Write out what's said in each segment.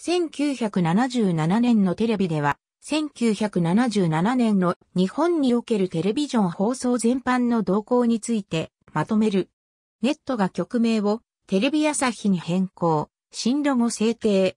1977年のテレビでは、1977年の日本におけるテレビジョン放送全般の動向についてまとめる。ネットが曲名をテレビ朝日に変更、進路も制定。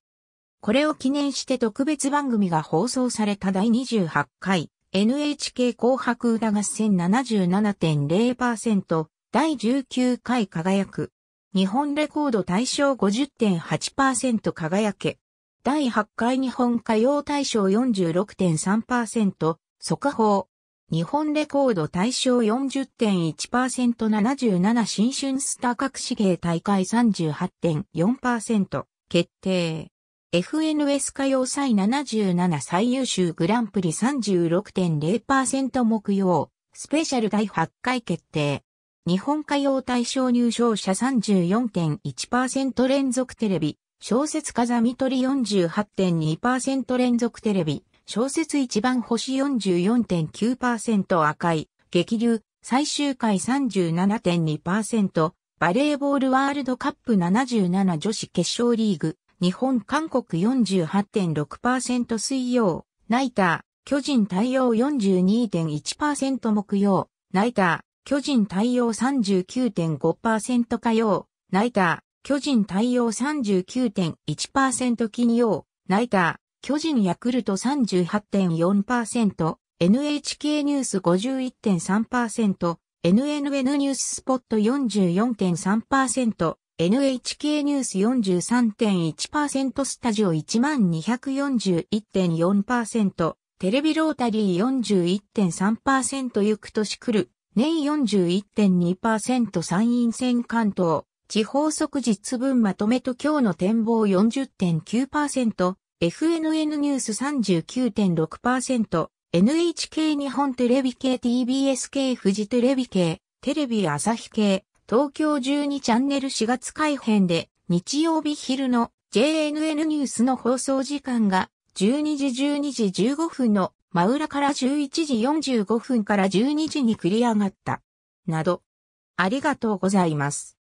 これを記念して特別番組が放送された第28回 NHK 紅白歌合戦77.0%第19回輝く。日本レコード大賞50.8%輝け。第8回日本歌謡大賞46.3%、速報。日本レコード大賞 40.1%77 新春スター隠し芸大会38.4%決定。FNS 歌謡祭77最優秀グランプリ36.0%木曜、スペシャル第8回決定。日本歌謡大賞入賞者34.1%連続テレビ、小説風見取り48.2%連続テレビ、小説一番星44.9%赤い、激流、最終回37.2%、バレーボールワールドカップ77女子決勝リーグ、日本韓国48.6%水曜、ナイター、巨人対応42.1%木曜、ナイター、巨人対応39.5%火曜、ナイター、巨人対応39.1%金曜、ナイター、巨人ヤクルト38.4%、NHK ニュース51.3%、NNN ニューススポット44.3%、NHK ニュース43.1%スタジオ1241.4%、テレビロータリー41.3%行く年来る、年41.2%参院選関東、地方即日分まとめと今日の展望40.9%、FNN ニュース39.6%、NHK 日本テレビ系 TBS 系富士テレビ系、テレビ朝日系、東京12チャンネル4月改編で、日曜日昼の JNN ニュースの放送時間が、12時12時15分の真裏から11時45分から12時に繰り上がった。など、ありがとうございます。